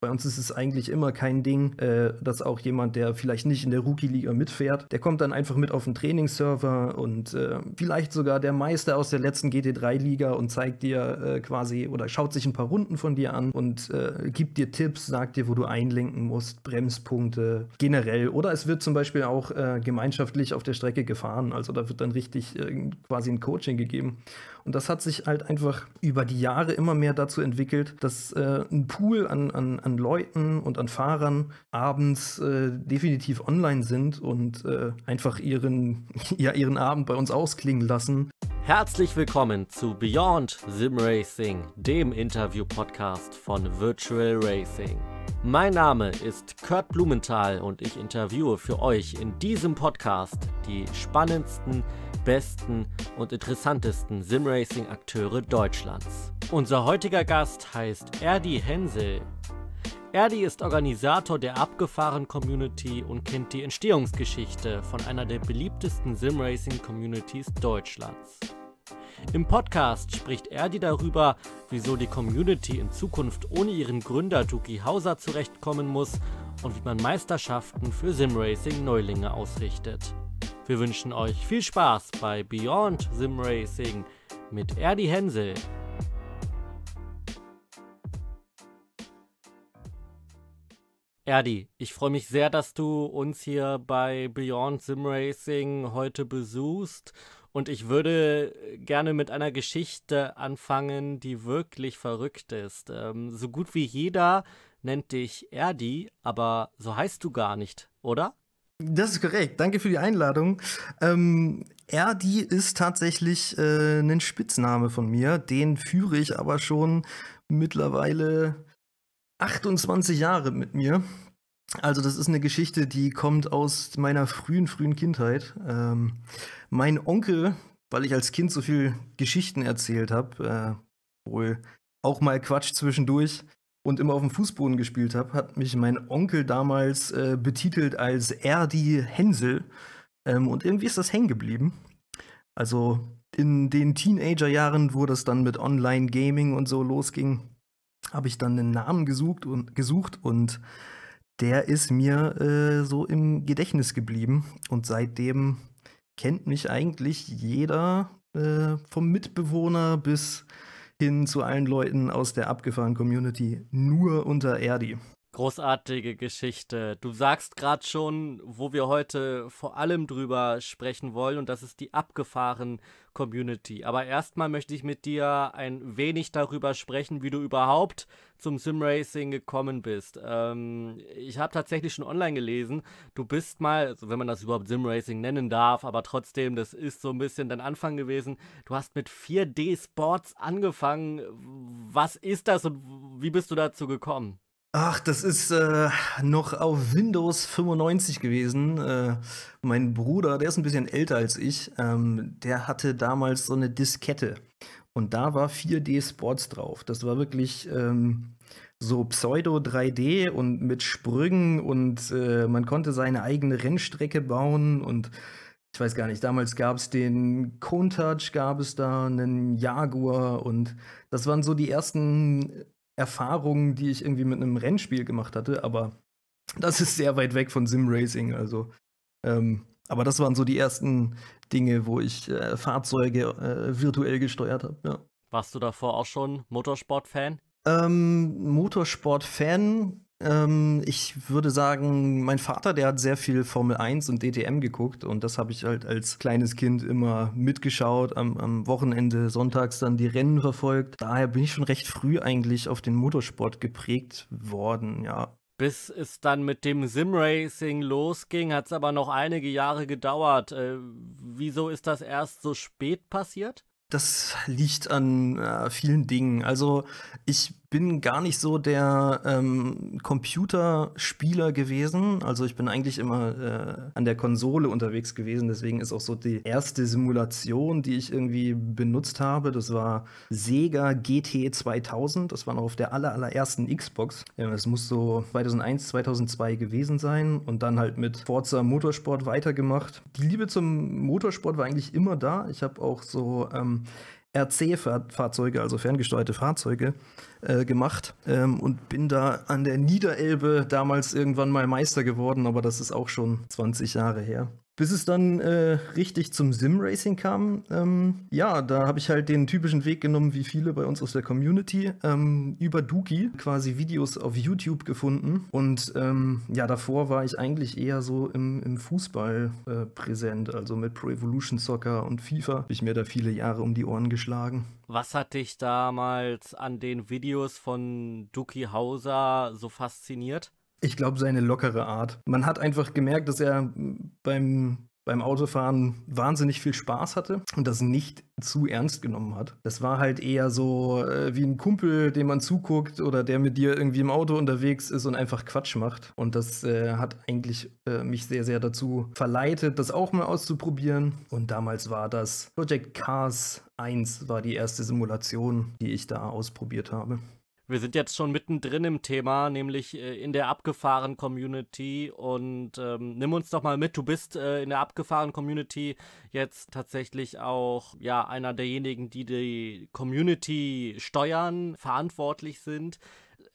Bei uns ist es eigentlich immer kein Ding, äh, dass auch jemand, der vielleicht nicht in der Rookie-Liga mitfährt, der kommt dann einfach mit auf den Trainingsserver und äh, vielleicht sogar der Meister aus der letzten GT3-Liga und zeigt dir äh, quasi oder schaut sich ein paar Runden von dir an und äh, gibt dir Tipps, sagt dir, wo du einlenken musst, Bremspunkte generell. Oder es wird zum Beispiel auch äh, gemeinschaftlich auf der Strecke gefahren. Also da wird dann richtig äh, quasi ein Coaching gegeben. Und das hat sich halt einfach über die Jahre immer mehr dazu entwickelt, dass äh, ein Pool an, an, an Leuten und an Fahrern abends äh, definitiv online sind und äh, einfach ihren, ja, ihren Abend bei uns ausklingen lassen. Herzlich willkommen zu Beyond Sim Racing, dem Interview-Podcast von Virtual Racing. Mein Name ist Kurt Blumenthal und ich interviewe für euch in diesem Podcast die spannendsten, besten und interessantesten Simracing-Akteure Deutschlands. Unser heutiger Gast heißt Erdi Hensel. Erdi ist Organisator der Abgefahren-Community und kennt die Entstehungsgeschichte von einer der beliebtesten Simracing-Communities Deutschlands. Im Podcast spricht Erdi darüber, wieso die Community in Zukunft ohne ihren Gründer Duki Hauser zurechtkommen muss und wie man Meisterschaften für Simracing Neulinge ausrichtet. Wir wünschen euch viel Spaß bei Beyond Simracing mit Erdi Hensel. Erdi, ich freue mich sehr, dass du uns hier bei Beyond Sim Racing heute besuchst und ich würde äh, gerne mit einer Geschichte anfangen, die wirklich verrückt ist. Ähm, so gut wie jeder nennt dich Erdi, aber so heißt du gar nicht, oder? Das ist korrekt. Danke für die Einladung. Ähm, Erdi ist tatsächlich äh, ein Spitzname von mir. Den führe ich aber schon mittlerweile 28 Jahre mit mir. Also das ist eine Geschichte, die kommt aus meiner frühen, frühen Kindheit. Ähm, mein Onkel, weil ich als Kind so viel Geschichten erzählt habe, äh, wohl auch mal Quatsch zwischendurch und immer auf dem Fußboden gespielt habe, hat mich mein Onkel damals äh, betitelt als Erdi Hänsel. Ähm, und irgendwie ist das hängen geblieben. Also in den Teenagerjahren, wo das dann mit Online-Gaming und so losging, habe ich dann einen Namen gesucht und, gesucht und der ist mir äh, so im Gedächtnis geblieben. Und seitdem kennt mich eigentlich jeder, äh, vom Mitbewohner bis hin zu allen Leuten aus der abgefahrenen Community, nur unter Erdi. Großartige Geschichte. Du sagst gerade schon, wo wir heute vor allem drüber sprechen wollen, und das ist die abgefahren Community. Aber erstmal möchte ich mit dir ein wenig darüber sprechen, wie du überhaupt zum Simracing gekommen bist. Ähm, ich habe tatsächlich schon online gelesen, du bist mal, also wenn man das überhaupt Simracing nennen darf, aber trotzdem, das ist so ein bisschen dein Anfang gewesen. Du hast mit 4D Sports angefangen. Was ist das und wie bist du dazu gekommen? Ach, das ist äh, noch auf Windows 95 gewesen. Äh, mein Bruder, der ist ein bisschen älter als ich, ähm, der hatte damals so eine Diskette. Und da war 4D Sports drauf. Das war wirklich ähm, so Pseudo 3D und mit Sprüngen und äh, man konnte seine eigene Rennstrecke bauen und ich weiß gar nicht, damals gab es den Countach, gab es da einen Jaguar und das waren so die ersten Erfahrungen, die ich irgendwie mit einem Rennspiel gemacht hatte, aber das ist sehr weit weg von Sim-Racing. Also, ähm, aber das waren so die ersten Dinge, wo ich äh, Fahrzeuge äh, virtuell gesteuert habe. Ja. Warst du davor auch schon Motorsport-Fan? Ähm, Motorsport-Fan ähm, ich würde sagen, mein Vater, der hat sehr viel Formel 1 und DTM geguckt und das habe ich halt als kleines Kind immer mitgeschaut, am, am, Wochenende, sonntags dann die Rennen verfolgt. Daher bin ich schon recht früh eigentlich auf den Motorsport geprägt worden, ja. Bis es dann mit dem Simracing losging, hat es aber noch einige Jahre gedauert. Äh, wieso ist das erst so spät passiert? Das liegt an äh, vielen Dingen. Also ich bin gar nicht so der ähm, Computerspieler gewesen. Also ich bin eigentlich immer äh, an der Konsole unterwegs gewesen. Deswegen ist auch so die erste Simulation, die ich irgendwie benutzt habe, das war Sega GT 2000. Das war noch auf der aller, allerersten Xbox. Es ähm, muss so 2001, 2002 gewesen sein und dann halt mit Forza Motorsport weitergemacht. Die Liebe zum Motorsport war eigentlich immer da. Ich habe auch so ähm, RC-Fahrzeuge, also ferngesteuerte Fahrzeuge, äh, gemacht ähm, und bin da an der Niederelbe damals irgendwann mal Meister geworden, aber das ist auch schon 20 Jahre her. Bis es dann äh, richtig zum Sim-Racing kam, ähm, ja, da habe ich halt den typischen Weg genommen, wie viele bei uns aus der Community, ähm, über Dookie quasi Videos auf YouTube gefunden. Und ähm, ja, davor war ich eigentlich eher so im, im Fußball äh, präsent, also mit Pro Evolution Soccer und FIFA. Habe ich mir da viele Jahre um die Ohren geschlagen. Was hat dich damals an den Videos von Dookie Hauser so fasziniert? ich glaube, seine lockere Art. Man hat einfach gemerkt, dass er beim, beim Autofahren wahnsinnig viel Spaß hatte und das nicht zu ernst genommen hat. Das war halt eher so äh, wie ein Kumpel, dem man zuguckt oder der mit dir irgendwie im Auto unterwegs ist und einfach Quatsch macht. Und das äh, hat eigentlich äh, mich sehr, sehr dazu verleitet, das auch mal auszuprobieren. Und damals war das Project Cars 1 war die erste Simulation, die ich da ausprobiert habe wir sind jetzt schon mittendrin im Thema, nämlich äh, in der abgefahren Community. Und ähm, nimm uns doch mal mit, du bist äh, in der abgefahren Community jetzt tatsächlich auch ja einer derjenigen, die die Community steuern, verantwortlich sind.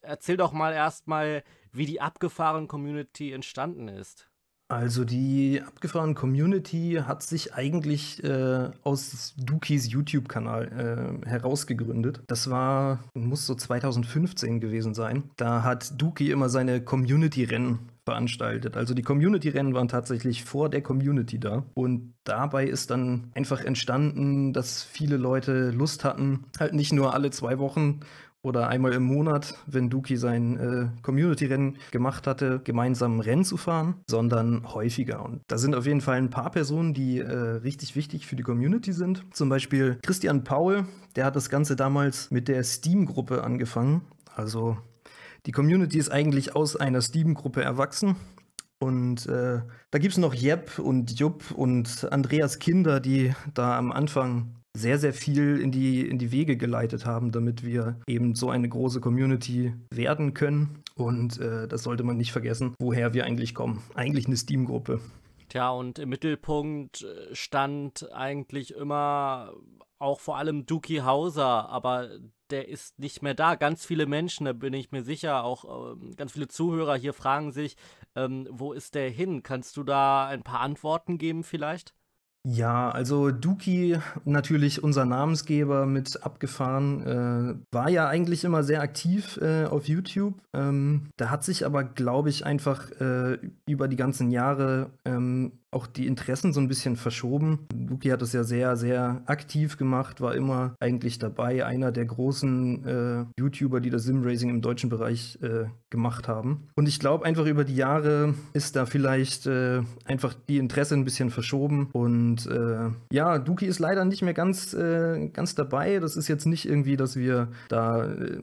Erzähl doch mal erstmal, wie die abgefahren Community entstanden ist. Also die abgefahrene Community hat sich eigentlich äh, aus Dukis YouTube-Kanal äh, herausgegründet. Das war, muss so 2015 gewesen sein. Da hat Duki immer seine Community-Rennen veranstaltet. Also die Community-Rennen waren tatsächlich vor der Community da. Und dabei ist dann einfach entstanden, dass viele Leute Lust hatten, halt nicht nur alle zwei Wochen oder einmal im Monat, wenn Duki sein äh, Community-Rennen gemacht hatte, gemeinsam Rennen zu fahren, sondern häufiger. Und da sind auf jeden Fall ein paar Personen, die äh, richtig wichtig für die Community sind. Zum Beispiel Christian Paul, der hat das Ganze damals mit der Steam-Gruppe angefangen. Also die Community ist eigentlich aus einer Steam-Gruppe erwachsen. Und äh, da gibt es noch Jep und Jupp und Andreas Kinder, die da am Anfang sehr, sehr viel in die, in die Wege geleitet haben, damit wir eben so eine große Community werden können. Und äh, das sollte man nicht vergessen, woher wir eigentlich kommen. Eigentlich eine Steam-Gruppe. Tja, und im Mittelpunkt äh, stand eigentlich immer auch vor allem Dookie Hauser, aber der ist nicht mehr da. Ganz viele Menschen, da bin ich mir sicher, auch ähm, ganz viele Zuhörer hier fragen sich, ähm, wo ist der hin? Kannst du da ein paar Antworten geben vielleicht? Ja, also Duki, natürlich unser Namensgeber mit abgefahren, äh, war ja eigentlich immer sehr aktiv äh, auf YouTube. Ähm, da hat sich aber, glaube ich, einfach äh, über die ganzen Jahre ähm, auch die Interessen so ein bisschen verschoben. Luki hat es ja sehr, sehr aktiv gemacht, war immer eigentlich dabei, einer der großen äh, YouTuber, die das Simracing im deutschen Bereich äh, gemacht haben. Und ich glaube, einfach über die Jahre ist da vielleicht äh, einfach die Interesse ein bisschen verschoben. Und äh, ja, Duki ist leider nicht mehr ganz, äh, ganz dabei. Das ist jetzt nicht irgendwie, dass wir da äh,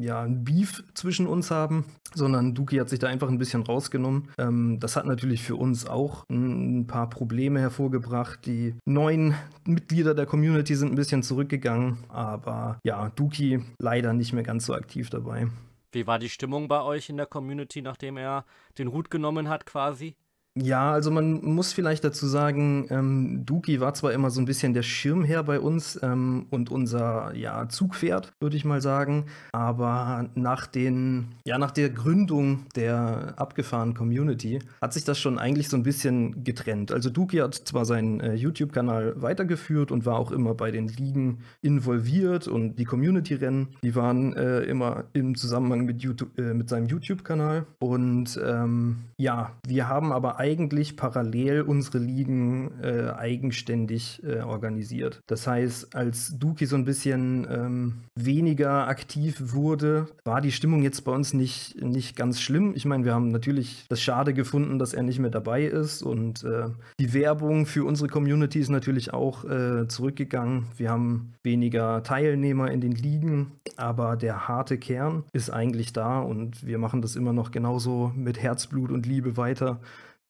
ja, ein Beef zwischen uns haben, sondern Duki hat sich da einfach ein bisschen rausgenommen. Ähm, das hat natürlich für uns auch ein paar Probleme hervorgebracht. Die neuen Mitglieder der Community sind ein bisschen zurückgegangen, aber ja, Duki leider nicht mehr ganz so aktiv dabei. Wie war die Stimmung bei euch in der Community, nachdem er den Hut genommen hat quasi? Ja, also man muss vielleicht dazu sagen, ähm, Duki war zwar immer so ein bisschen der Schirmherr bei uns ähm, und unser ja, Zugpferd, würde ich mal sagen, aber nach, den, ja, nach der Gründung der abgefahrenen Community hat sich das schon eigentlich so ein bisschen getrennt. Also Duki hat zwar seinen äh, YouTube-Kanal weitergeführt und war auch immer bei den Ligen involviert und die Community-Rennen, die waren äh, immer im Zusammenhang mit, YouTube, äh, mit seinem YouTube-Kanal. Und ähm, ja, wir haben aber eigentlich parallel unsere Ligen äh, eigenständig äh, organisiert. Das heißt, als Duki so ein bisschen ähm, weniger aktiv wurde, war die Stimmung jetzt bei uns nicht, nicht ganz schlimm. Ich meine, wir haben natürlich das schade gefunden, dass er nicht mehr dabei ist und äh, die Werbung für unsere Community ist natürlich auch äh, zurückgegangen. Wir haben weniger Teilnehmer in den Ligen, aber der harte Kern ist eigentlich da und wir machen das immer noch genauso mit Herzblut und Liebe weiter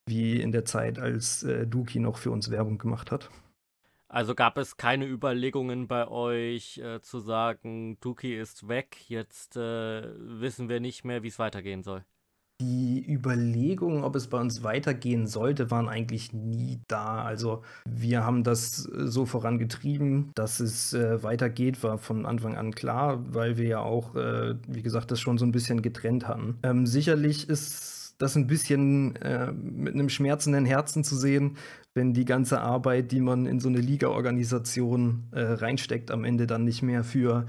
wie in der Zeit, als äh, Duki noch für uns Werbung gemacht hat. Also gab es keine Überlegungen bei euch äh, zu sagen, Duki ist weg, jetzt äh, wissen wir nicht mehr, wie es weitergehen soll. Die Überlegungen, ob es bei uns weitergehen sollte, waren eigentlich nie da. Also wir haben das äh, so vorangetrieben, dass es äh, weitergeht, war von Anfang an klar, weil wir ja auch, äh, wie gesagt, das schon so ein bisschen getrennt hatten. Ähm, sicherlich ist ist das ein bisschen äh, mit einem schmerzenden Herzen zu sehen, wenn die ganze Arbeit, die man in so eine Liga-Organisation äh, reinsteckt, am Ende dann nicht mehr für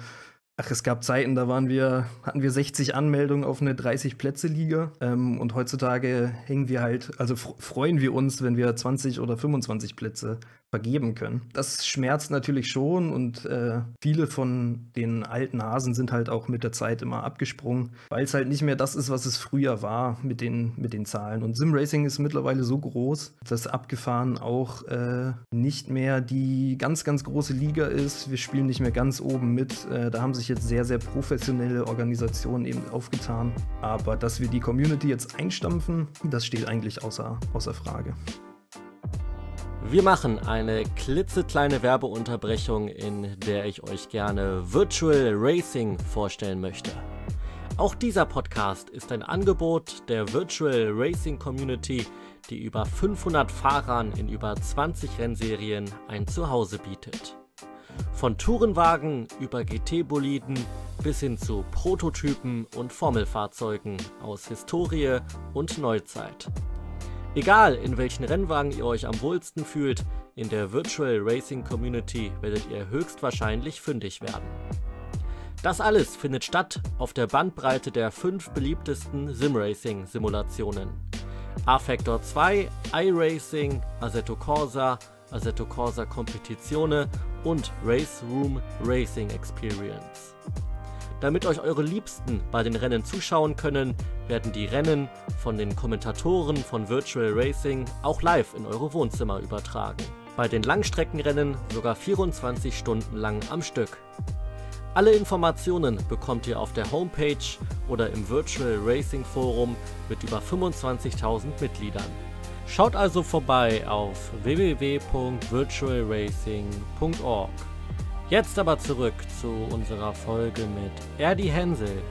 Ach, es gab Zeiten, da waren wir, hatten wir 60 Anmeldungen auf eine 30-Plätze-Liga. Ähm, und heutzutage hängen wir halt, also freuen wir uns, wenn wir 20 oder 25 Plätze vergeben können. Das schmerzt natürlich schon und äh, viele von den alten Hasen sind halt auch mit der Zeit immer abgesprungen, weil es halt nicht mehr das ist, was es früher war mit den, mit den Zahlen. Und Simracing ist mittlerweile so groß, dass abgefahren auch äh, nicht mehr die ganz, ganz große Liga ist. Wir spielen nicht mehr ganz oben mit. Äh, da haben sich jetzt sehr, sehr professionelle Organisationen eben aufgetan. Aber dass wir die Community jetzt einstampfen, das steht eigentlich außer, außer Frage. Wir machen eine klitzekleine Werbeunterbrechung, in der ich euch gerne Virtual Racing vorstellen möchte. Auch dieser Podcast ist ein Angebot der Virtual Racing Community, die über 500 Fahrern in über 20 Rennserien ein Zuhause bietet. Von Tourenwagen über GT-Boliden bis hin zu Prototypen und Formelfahrzeugen aus Historie und Neuzeit. Egal, in welchen Rennwagen ihr euch am wohlsten fühlt, in der Virtual Racing Community werdet ihr höchstwahrscheinlich fündig werden. Das alles findet statt auf der Bandbreite der fünf beliebtesten Simracing-Simulationen. A-Factor 2, iRacing, Assetto Corsa, Assetto Corsa Competizione und Race Room Racing Experience. Damit euch eure Liebsten bei den Rennen zuschauen können, werden die Rennen von den Kommentatoren von Virtual Racing auch live in eure Wohnzimmer übertragen. Bei den Langstreckenrennen sogar 24 Stunden lang am Stück. Alle Informationen bekommt ihr auf der Homepage oder im Virtual Racing Forum mit über 25.000 Mitgliedern. Schaut also vorbei auf www.virtualracing.org. Jetzt aber zurück zu unserer Folge mit Erdi Hensel.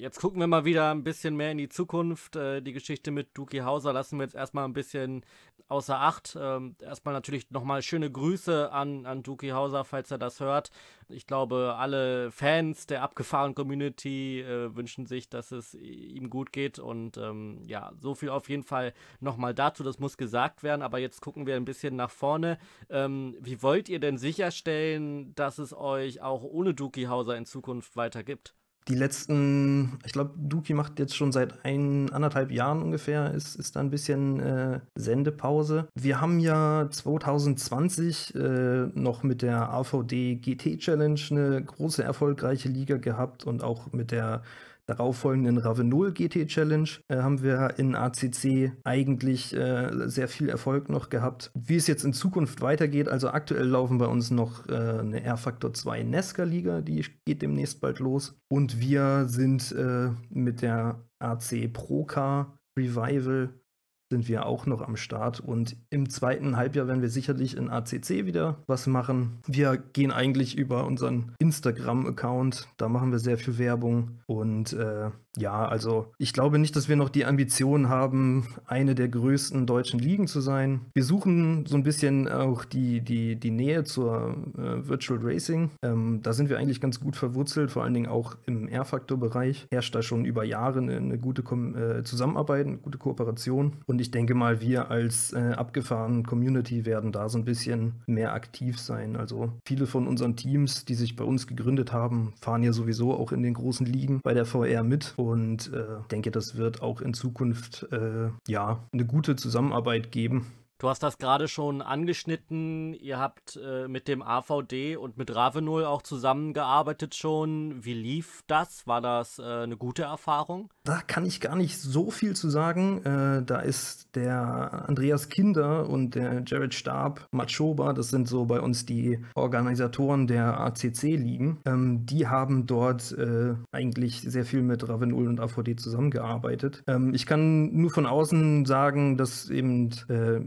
Jetzt gucken wir mal wieder ein bisschen mehr in die Zukunft. Äh, die Geschichte mit Duki Hauser lassen wir jetzt erstmal ein bisschen außer Acht. Ähm, erstmal natürlich nochmal schöne Grüße an, an Duki Hauser, falls er das hört. Ich glaube, alle Fans der abgefahrenen Community äh, wünschen sich, dass es ihm gut geht. Und ähm, ja, so viel auf jeden Fall nochmal dazu. Das muss gesagt werden. Aber jetzt gucken wir ein bisschen nach vorne. Ähm, wie wollt ihr denn sicherstellen, dass es euch auch ohne Duki Hauser in Zukunft weiter gibt? die letzten, ich glaube, Duki macht jetzt schon seit ein, anderthalb Jahren ungefähr, ist, ist da ein bisschen äh, Sendepause. Wir haben ja 2020 äh, noch mit der AVD GT Challenge eine große erfolgreiche Liga gehabt und auch mit der darauf folgenden Ravenol GT Challenge äh, haben wir in ACC eigentlich äh, sehr viel Erfolg noch gehabt. Wie es jetzt in Zukunft weitergeht, also aktuell laufen bei uns noch äh, eine r faktor 2 Nesca Liga, die geht demnächst bald los. Und wir sind äh, mit der AC Pro Car Revival sind wir auch noch am Start. Und im zweiten Halbjahr werden wir sicherlich in ACC wieder was machen. Wir gehen eigentlich über unseren Instagram-Account. Da machen wir sehr viel Werbung. Und äh, ja, also ich glaube nicht, dass wir noch die Ambition haben, eine der größten deutschen Ligen zu sein. Wir suchen so ein bisschen auch die, die, die Nähe zur äh, Virtual Racing. Ähm, da sind wir eigentlich ganz gut verwurzelt, vor allen Dingen auch im R-Faktor-Bereich. Herrscht da schon über Jahre eine, eine gute Kom äh, Zusammenarbeit, eine gute Kooperation. Und ich denke mal, wir als äh, abgefahrenen Community werden da so ein bisschen mehr aktiv sein. Also viele von unseren Teams, die sich bei uns gegründet haben, fahren ja sowieso auch in den großen Ligen bei der VR mit und äh, denke, das wird auch in Zukunft äh, ja eine gute Zusammenarbeit geben. Du hast das gerade schon angeschnitten. Ihr habt äh, mit dem AVD und mit Ravenul auch zusammengearbeitet schon. Wie lief das? War das äh, eine gute Erfahrung? Da kann ich gar nicht so viel zu sagen. Äh, da ist der Andreas Kinder und der Jared Stab, Matschoba, das sind so bei uns die Organisatoren der ACC-Ligen. Ähm, die haben dort äh, eigentlich sehr viel mit Ravenul und AVD zusammengearbeitet. Ähm, ich kann nur von außen sagen, dass eben äh,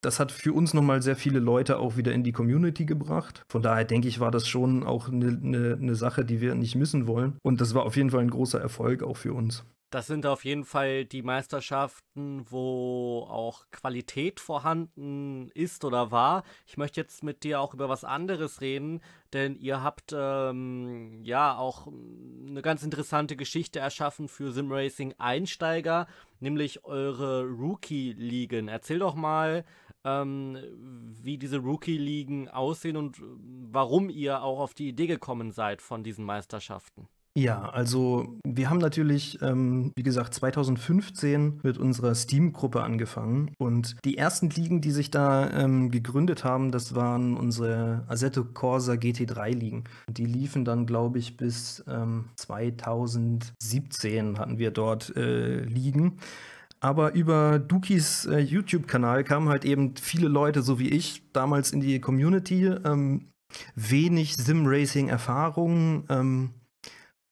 das hat für uns nochmal sehr viele Leute auch wieder in die Community gebracht. Von daher denke ich, war das schon auch eine ne, ne Sache, die wir nicht missen wollen. Und das war auf jeden Fall ein großer Erfolg auch für uns. Das sind auf jeden Fall die Meisterschaften, wo auch Qualität vorhanden ist oder war. Ich möchte jetzt mit dir auch über was anderes reden, denn ihr habt ähm, ja auch eine ganz interessante Geschichte erschaffen für Simracing-Einsteiger, nämlich eure Rookie-Ligen. Erzähl doch mal, ähm, wie diese Rookie-Ligen aussehen und warum ihr auch auf die Idee gekommen seid von diesen Meisterschaften. Ja, also wir haben natürlich, ähm, wie gesagt, 2015 mit unserer Steam-Gruppe angefangen und die ersten Ligen, die sich da ähm, gegründet haben, das waren unsere Assetto Corsa GT3-Ligen. Die liefen dann, glaube ich, bis ähm, 2017 hatten wir dort äh, Ligen. Aber über Dukis äh, YouTube-Kanal kamen halt eben viele Leute, so wie ich, damals in die Community. Ähm, wenig sim racing erfahrungen ähm,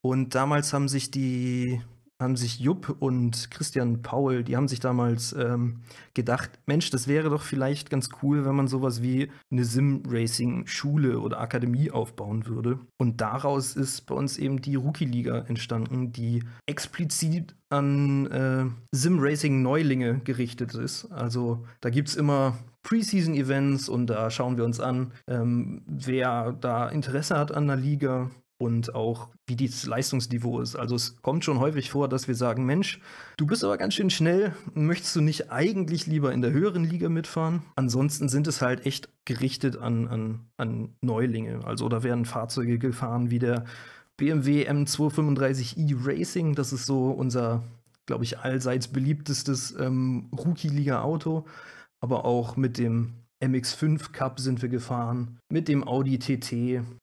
und damals haben sich die, haben sich Jupp und Christian Paul, die haben sich damals ähm, gedacht, Mensch, das wäre doch vielleicht ganz cool, wenn man sowas wie eine Sim-Racing-Schule oder Akademie aufbauen würde. Und daraus ist bei uns eben die Rookie-Liga entstanden, die explizit an äh, Sim-Racing-Neulinge gerichtet ist. Also da gibt es immer Preseason-Events und da schauen wir uns an, ähm, wer da Interesse hat an der Liga und auch wie das Leistungsniveau ist. Also es kommt schon häufig vor, dass wir sagen, Mensch, du bist aber ganz schön schnell, möchtest du nicht eigentlich lieber in der höheren Liga mitfahren? Ansonsten sind es halt echt gerichtet an, an, an Neulinge. Also da werden Fahrzeuge gefahren wie der BMW M235i Racing, das ist so unser, glaube ich, allseits beliebtestes ähm, Rookie-Liga-Auto, aber auch mit dem MX5 Cup sind wir gefahren, mit dem Audi TT,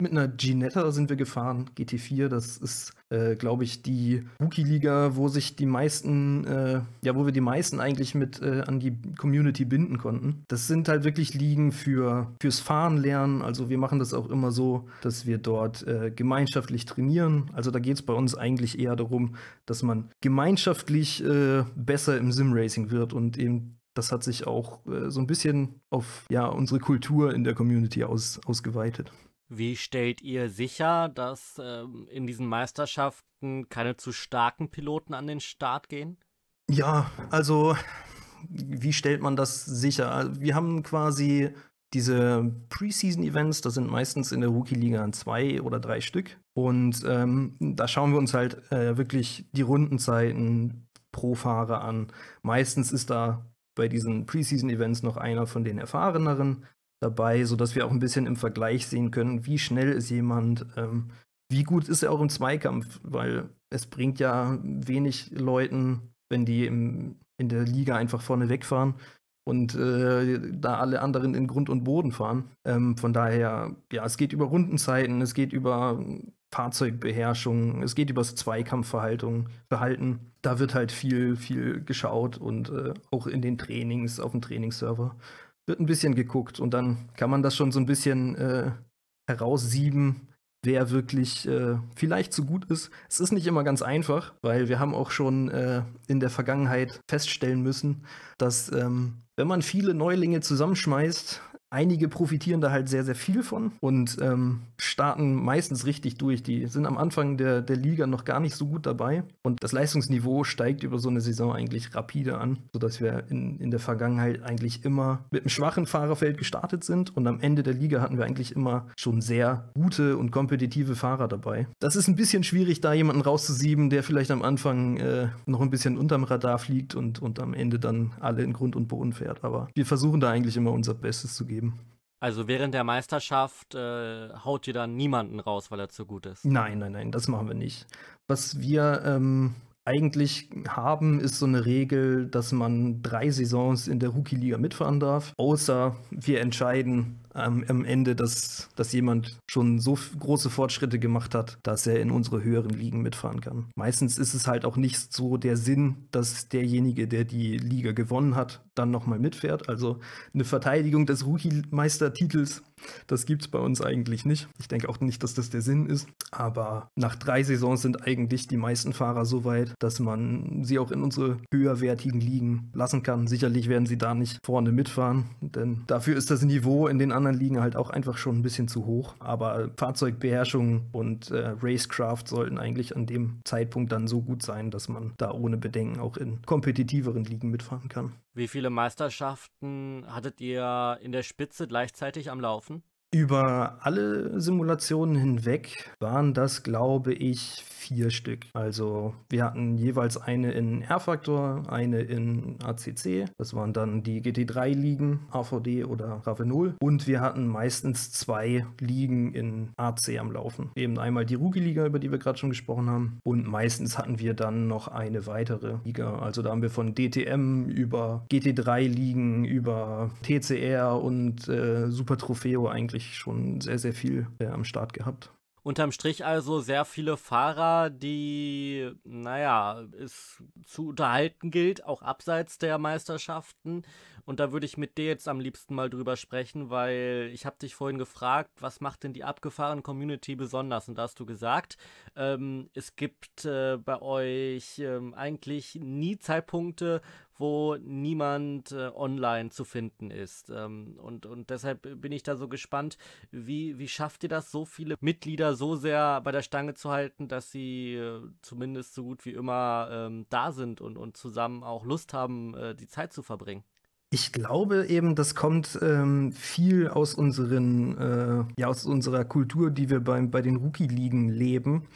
mit einer Ginetta sind wir gefahren, GT4, das ist, äh, glaube ich, die Rookie-Liga, wo sich die meisten, äh, ja, wo wir die meisten eigentlich mit äh, an die Community binden konnten. Das sind halt wirklich Ligen für, fürs Fahren lernen, also wir machen das auch immer so, dass wir dort äh, gemeinschaftlich trainieren, also da geht es bei uns eigentlich eher darum, dass man gemeinschaftlich äh, besser im Simracing wird und eben das hat sich auch äh, so ein bisschen auf ja, unsere Kultur in der Community aus, ausgeweitet. Wie stellt ihr sicher, dass ähm, in diesen Meisterschaften keine zu starken Piloten an den Start gehen? Ja, also wie stellt man das sicher? Also, wir haben quasi diese Preseason-Events, das sind meistens in der Rookie-Liga zwei oder drei Stück. Und ähm, da schauen wir uns halt äh, wirklich die Rundenzeiten pro Fahrer an. Meistens ist da bei diesen Preseason-Events noch einer von den erfahreneren dabei, sodass wir auch ein bisschen im Vergleich sehen können, wie schnell ist jemand, ähm, wie gut ist er auch im Zweikampf, weil es bringt ja wenig Leuten, wenn die im, in der Liga einfach vorne wegfahren und äh, da alle anderen in Grund und Boden fahren. Ähm, von daher, ja, es geht über Rundenzeiten, es geht über Fahrzeugbeherrschung, es geht über das Zweikampfverhalten. Verhalten da wird halt viel, viel geschaut und äh, auch in den Trainings, auf dem Trainingsserver wird ein bisschen geguckt und dann kann man das schon so ein bisschen äh, heraussieben, wer wirklich äh, vielleicht so gut ist. Es ist nicht immer ganz einfach, weil wir haben auch schon äh, in der Vergangenheit feststellen müssen, dass ähm, wenn man viele Neulinge zusammenschmeißt, Einige profitieren da halt sehr, sehr viel von und ähm, starten meistens richtig durch. Die sind am Anfang der, der Liga noch gar nicht so gut dabei und das Leistungsniveau steigt über so eine Saison eigentlich rapide an, sodass wir in, in der Vergangenheit eigentlich immer mit einem schwachen Fahrerfeld gestartet sind und am Ende der Liga hatten wir eigentlich immer schon sehr gute und kompetitive Fahrer dabei. Das ist ein bisschen schwierig, da jemanden rauszusieben, der vielleicht am Anfang äh, noch ein bisschen unterm Radar fliegt und, und am Ende dann alle in Grund und Boden fährt. Aber wir versuchen da eigentlich immer unser Bestes zu geben geben. Also während der Meisterschaft äh, haut ihr dann niemanden raus, weil er zu gut ist. Nein, nein, nein, das machen wir nicht. Was wir ähm, eigentlich haben, ist so eine Regel, dass man drei Saisons in der Rookie-Liga mitfahren darf, außer wir entscheiden, am, am Ende, dass, dass jemand schon so große Fortschritte gemacht hat, dass er in unsere höheren Ligen mitfahren kann. Meistens ist es halt auch nicht so der Sinn, dass derjenige, der die Liga gewonnen hat, dann nochmal mitfährt. Also eine Verteidigung des Rookie-Meistertitels, das gibt es bei uns eigentlich nicht. Ich denke auch nicht, dass das der Sinn ist. Aber nach drei Saisons sind eigentlich die meisten Fahrer so weit, dass man sie auch in unsere höherwertigen Ligen lassen kann. Sicherlich werden sie da nicht vorne mitfahren, denn dafür ist das Niveau in den anderen anderen Ligen halt auch einfach schon ein bisschen zu hoch. Aber Fahrzeugbeherrschung und äh, Racecraft sollten eigentlich an dem Zeitpunkt dann so gut sein, dass man da ohne Bedenken auch in kompetitiveren Ligen mitfahren kann. Wie viele Meisterschaften hattet ihr in der Spitze gleichzeitig am Laufen? Über alle Simulationen hinweg waren das, glaube ich, vier Stück. Also wir hatten jeweils eine in R-Faktor, eine in ACC, das waren dann die GT3-Ligen, AVD oder Ravenol und wir hatten meistens zwei Ligen in AC am Laufen. Eben einmal die Rookie-Liga, über die wir gerade schon gesprochen haben und meistens hatten wir dann noch eine weitere Liga. Also da haben wir von DTM über GT3-Ligen, über TCR und äh, Super Trofeo eigentlich eigentlich schon sehr, sehr viel äh, am Start gehabt. Unterm Strich also sehr viele Fahrer, die, naja, es zu unterhalten gilt, auch abseits der Meisterschaften. Und da würde ich mit dir jetzt am liebsten mal drüber sprechen, weil ich habe dich vorhin gefragt, was macht denn die abgefahrene Community besonders? Und da hast du gesagt, ähm, es gibt äh, bei euch ähm, eigentlich nie Zeitpunkte, wo niemand äh, online zu finden ist. Ähm, und, und deshalb bin ich da so gespannt, wie, wie schafft ihr das, so viele Mitglieder so sehr bei der Stange zu halten, dass sie äh, zumindest so gut wie immer ähm, da sind und, und zusammen auch Lust haben, äh, die Zeit zu verbringen? Ich glaube eben, das kommt ähm, viel aus unseren, äh, ja, aus unserer Kultur, die wir beim, bei den Rookie-Ligen leben.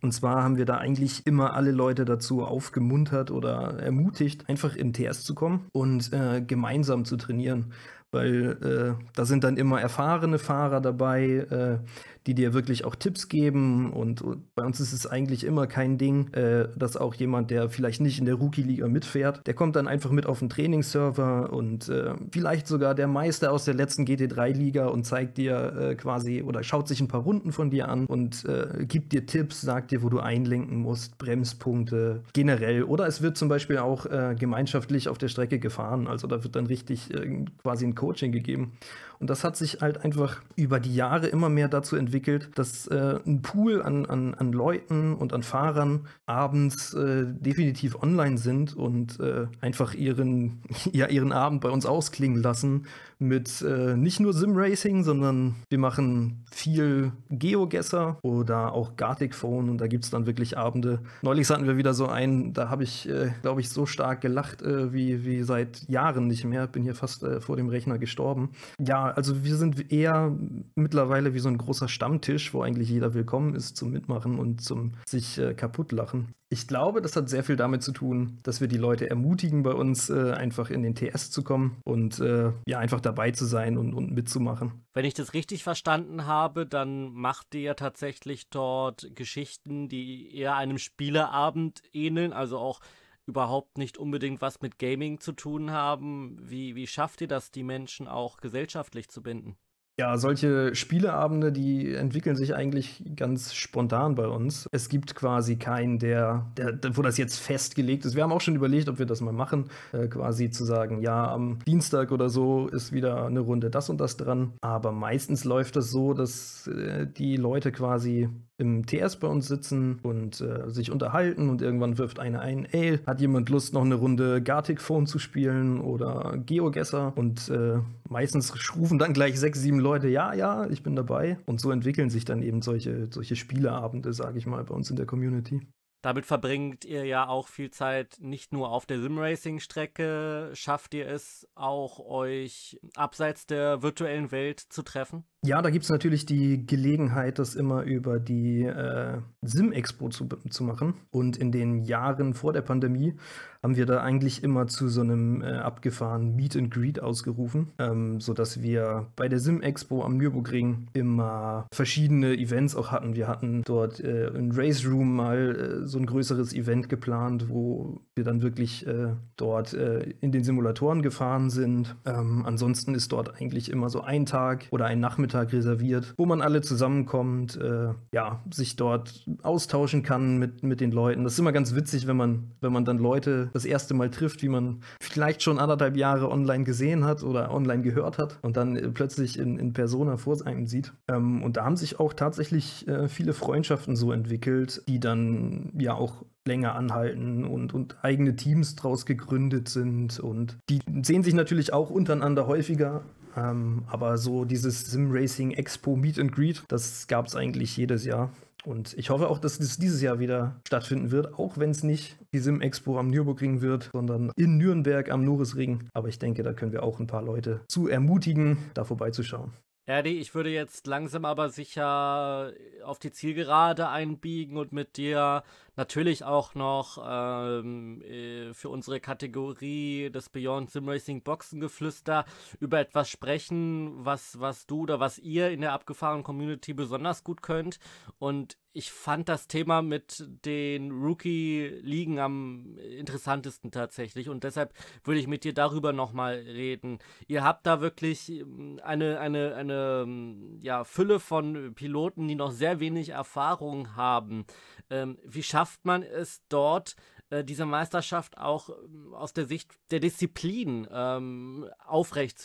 Und zwar haben wir da eigentlich immer alle Leute dazu aufgemuntert oder ermutigt, einfach in TS zu kommen und äh, gemeinsam zu trainieren. Weil äh, da sind dann immer erfahrene Fahrer dabei, äh, die dir wirklich auch Tipps geben. Und, und bei uns ist es eigentlich immer kein Ding, äh, dass auch jemand, der vielleicht nicht in der Rookie-Liga mitfährt, der kommt dann einfach mit auf den Trainingsserver und äh, vielleicht sogar der Meister aus der letzten GT3-Liga und zeigt dir äh, quasi oder schaut sich ein paar Runden von dir an und äh, gibt dir Tipps, sagt dir, wo du einlenken musst, Bremspunkte generell. Oder es wird zum Beispiel auch äh, gemeinschaftlich auf der Strecke gefahren. Also da wird dann richtig äh, quasi ein Coaching gegeben. Und das hat sich halt einfach über die Jahre immer mehr dazu entwickelt, dass äh, ein Pool an, an, an Leuten und an Fahrern abends äh, definitiv online sind und äh, einfach ihren, ja, ihren Abend bei uns ausklingen lassen, mit äh, nicht nur Sim-Racing, sondern wir machen viel Geogesser oder auch Gartic Phone und da gibt es dann wirklich Abende. Neulich hatten wir wieder so einen, da habe ich, äh, glaube ich, so stark gelacht äh, wie, wie seit Jahren nicht mehr. Bin hier fast äh, vor dem Rechner gestorben. Ja, also wir sind eher mittlerweile wie so ein großer Stammtisch, wo eigentlich jeder willkommen ist zum Mitmachen und zum sich äh, kaputtlachen. Ich glaube, das hat sehr viel damit zu tun, dass wir die Leute ermutigen, bei uns äh, einfach in den TS zu kommen und ja, einfach dabei zu sein und, und mitzumachen. Wenn ich das richtig verstanden habe, dann macht ihr tatsächlich dort Geschichten, die eher einem Spieleabend ähneln, also auch überhaupt nicht unbedingt was mit Gaming zu tun haben. Wie, wie schafft ihr das, die Menschen auch gesellschaftlich zu binden? Ja, solche Spieleabende, die entwickeln sich eigentlich ganz spontan bei uns. Es gibt quasi keinen, der, der, wo das jetzt festgelegt ist. Wir haben auch schon überlegt, ob wir das mal machen, äh, quasi zu sagen, ja, am Dienstag oder so ist wieder eine Runde das und das dran. Aber meistens läuft das so, dass äh, die Leute quasi im TS bei uns sitzen und äh, sich unterhalten und irgendwann wirft einer ein, ey, hat jemand Lust, noch eine Runde Gartic Phone zu spielen oder Geogesser? Und äh, meistens rufen dann gleich sechs, sieben Leute Leute, ja, ja, ich bin dabei. Und so entwickeln sich dann eben solche, solche Spieleabende, sage ich mal, bei uns in der Community. Damit verbringt ihr ja auch viel Zeit nicht nur auf der Simracing-Strecke. Schafft ihr es auch, euch abseits der virtuellen Welt zu treffen? Ja, da gibt es natürlich die Gelegenheit, das immer über die äh, SIM-Expo zu, zu machen. Und in den Jahren vor der Pandemie haben wir da eigentlich immer zu so einem äh, abgefahrenen Meet and Greet ausgerufen, ähm, sodass wir bei der SIM-Expo am Nürburgring immer verschiedene Events auch hatten. Wir hatten dort äh, im Race Room mal äh, so ein größeres Event geplant, wo wir dann wirklich äh, dort äh, in den Simulatoren gefahren sind. Ähm, ansonsten ist dort eigentlich immer so ein Tag oder ein Nachmittag reserviert, wo man alle zusammenkommt, äh, ja, sich dort austauschen kann mit, mit den Leuten. Das ist immer ganz witzig, wenn man, wenn man dann Leute das erste Mal trifft, wie man vielleicht schon anderthalb Jahre online gesehen hat oder online gehört hat und dann äh, plötzlich in, in Persona vor einem sieht. Ähm, und da haben sich auch tatsächlich äh, viele Freundschaften so entwickelt, die dann ja auch länger anhalten und, und eigene Teams draus gegründet sind und die sehen sich natürlich auch untereinander häufiger ähm, aber so dieses Sim Racing Expo Meet and Greet, das gab es eigentlich jedes Jahr. Und ich hoffe auch, dass es dieses Jahr wieder stattfinden wird, auch wenn es nicht die Sim Expo am Nürburgring wird, sondern in Nürnberg am Norisring. Aber ich denke, da können wir auch ein paar Leute zu ermutigen, da vorbeizuschauen. Erdi, ich würde jetzt langsam aber sicher auf die Zielgerade einbiegen und mit dir Natürlich auch noch ähm, äh, für unsere Kategorie des Beyond Sim Racing Boxengeflüster über etwas sprechen, was, was du oder was ihr in der abgefahrenen Community besonders gut könnt. Und ich fand das Thema mit den Rookie-Ligen am interessantesten tatsächlich und deshalb würde ich mit dir darüber nochmal reden. Ihr habt da wirklich ähm, eine, eine, eine ähm, ja, Fülle von Piloten, die noch sehr wenig Erfahrung haben. Ähm, wie schafft schafft man es dort, äh, diese Meisterschaft auch ähm, aus der Sicht der Disziplin ähm, aufrecht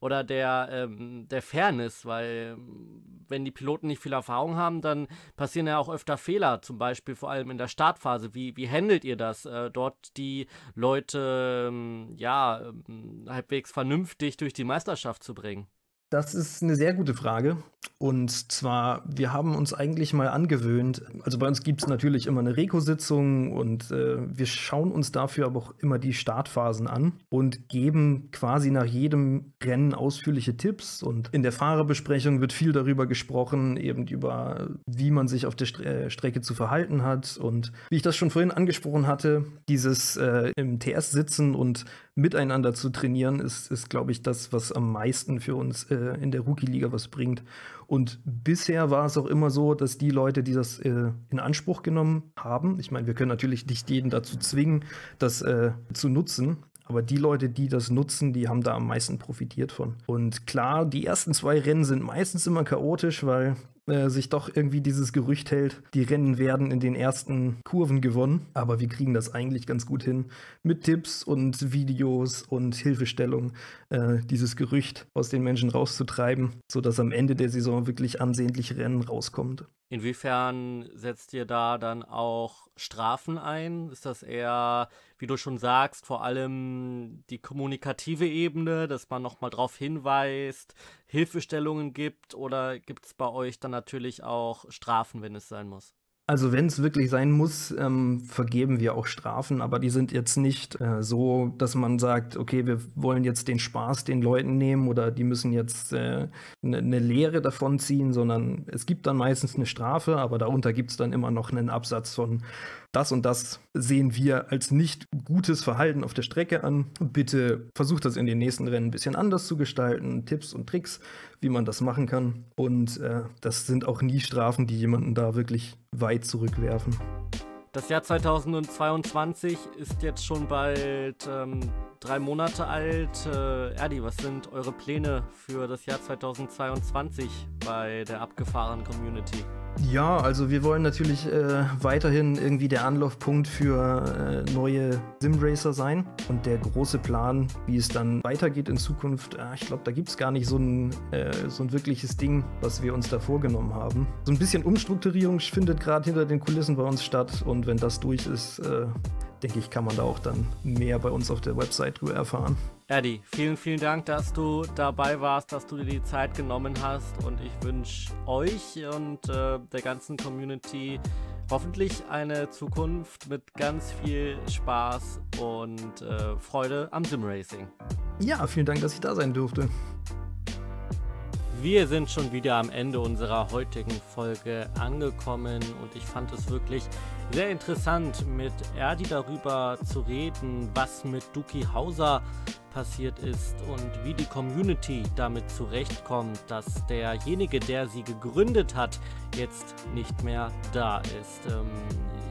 oder der, ähm, der Fairness, weil ähm, wenn die Piloten nicht viel Erfahrung haben, dann passieren ja auch öfter Fehler, zum Beispiel vor allem in der Startphase. Wie, wie handelt ihr das? Äh, dort die Leute ähm, ja ähm, halbwegs vernünftig durch die Meisterschaft zu bringen? Das ist eine sehr gute Frage. Und zwar, wir haben uns eigentlich mal angewöhnt, also bei uns gibt es natürlich immer eine Reko-Sitzung und äh, wir schauen uns dafür aber auch immer die Startphasen an und geben quasi nach jedem Rennen ausführliche Tipps. Und in der Fahrerbesprechung wird viel darüber gesprochen, eben über, wie man sich auf der Stre äh, Strecke zu verhalten hat. Und wie ich das schon vorhin angesprochen hatte, dieses äh, im TS sitzen und miteinander zu trainieren, ist, ist glaube ich, das, was am meisten für uns äh, in der Rookie-Liga was bringt. Und bisher war es auch immer so, dass die Leute, die das äh, in Anspruch genommen haben, ich meine, wir können natürlich nicht jeden dazu zwingen, das äh, zu nutzen, aber die Leute, die das nutzen, die haben da am meisten profitiert von. Und klar, die ersten zwei Rennen sind meistens immer chaotisch, weil äh, sich doch irgendwie dieses Gerücht hält, die Rennen werden in den ersten Kurven gewonnen. Aber wir kriegen das eigentlich ganz gut hin mit Tipps und Videos und Hilfestellung, äh, dieses Gerücht aus den Menschen rauszutreiben, sodass am Ende der Saison wirklich ansehnliche Rennen rauskommt. Inwiefern setzt ihr da dann auch Strafen ein? Ist das eher, wie du schon sagst, vor allem die kommunikative Ebene, dass man nochmal darauf hinweist, Hilfestellungen gibt? Oder gibt es bei euch dann natürlich auch Strafen, wenn es sein muss? Also wenn es wirklich sein muss, ähm, vergeben wir auch Strafen, aber die sind jetzt nicht äh, so, dass man sagt, okay, wir wollen jetzt den Spaß den Leuten nehmen oder die müssen jetzt eine äh, ne, ne Lehre davon ziehen, sondern es gibt dann meistens eine Strafe, aber darunter gibt es dann immer noch einen Absatz von das und das sehen wir als nicht gutes Verhalten auf der Strecke an. Bitte versucht das in den nächsten Rennen ein bisschen anders zu gestalten, Tipps und Tricks, wie man das machen kann. Und äh, das sind auch nie Strafen, die jemanden da wirklich weiter 2 zurückwerfen. Das Jahr 2022 ist jetzt schon bald ähm, drei Monate alt. Äh, Erdi, was sind eure Pläne für das Jahr 2022 bei der abgefahrenen Community? Ja, also wir wollen natürlich äh, weiterhin irgendwie der Anlaufpunkt für äh, neue Simracer sein. Und der große Plan, wie es dann weitergeht in Zukunft, äh, ich glaube, da gibt es gar nicht so ein, äh, so ein wirkliches Ding, was wir uns da vorgenommen haben. So ein bisschen Umstrukturierung findet gerade hinter den Kulissen bei uns statt. Und wenn das durch ist, äh, denke ich, kann man da auch dann mehr bei uns auf der Website erfahren. Erdi, vielen, vielen Dank, dass du dabei warst, dass du dir die Zeit genommen hast und ich wünsche euch und äh, der ganzen Community hoffentlich eine Zukunft mit ganz viel Spaß und äh, Freude am Racing. Ja, vielen Dank, dass ich da sein durfte. Wir sind schon wieder am Ende unserer heutigen Folge angekommen und ich fand es wirklich sehr interessant, mit Erdi darüber zu reden, was mit Duki Hauser passiert ist und wie die Community damit zurechtkommt, dass derjenige, der sie gegründet hat, jetzt nicht mehr da ist. Ähm,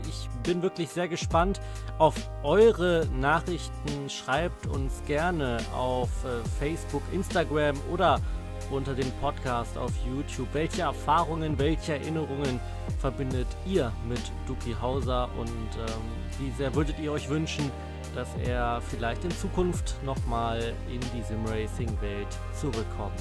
ich bin wirklich sehr gespannt auf eure Nachrichten. Schreibt uns gerne auf äh, Facebook, Instagram oder Facebook unter dem Podcast auf YouTube. Welche Erfahrungen, welche Erinnerungen verbindet ihr mit Duki Hauser und ähm, wie sehr würdet ihr euch wünschen, dass er vielleicht in Zukunft nochmal in die simracing welt zurückkommt?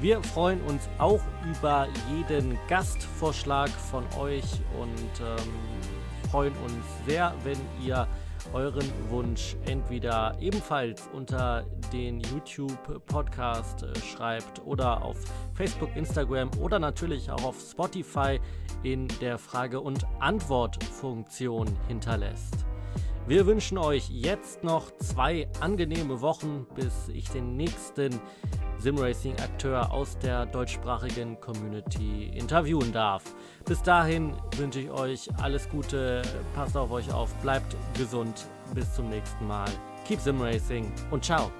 Wir freuen uns auch über jeden Gastvorschlag von euch und ähm, freuen uns sehr, wenn ihr euren Wunsch entweder ebenfalls unter den YouTube-Podcast äh, schreibt oder auf Facebook, Instagram oder natürlich auch auf Spotify in der Frage- und Antwortfunktion hinterlässt. Wir wünschen euch jetzt noch zwei angenehme Wochen, bis ich den nächsten Simracing-Akteur aus der deutschsprachigen Community interviewen darf. Bis dahin wünsche ich euch alles Gute, passt auf euch auf, bleibt gesund, bis zum nächsten Mal. Keep Simracing und ciao!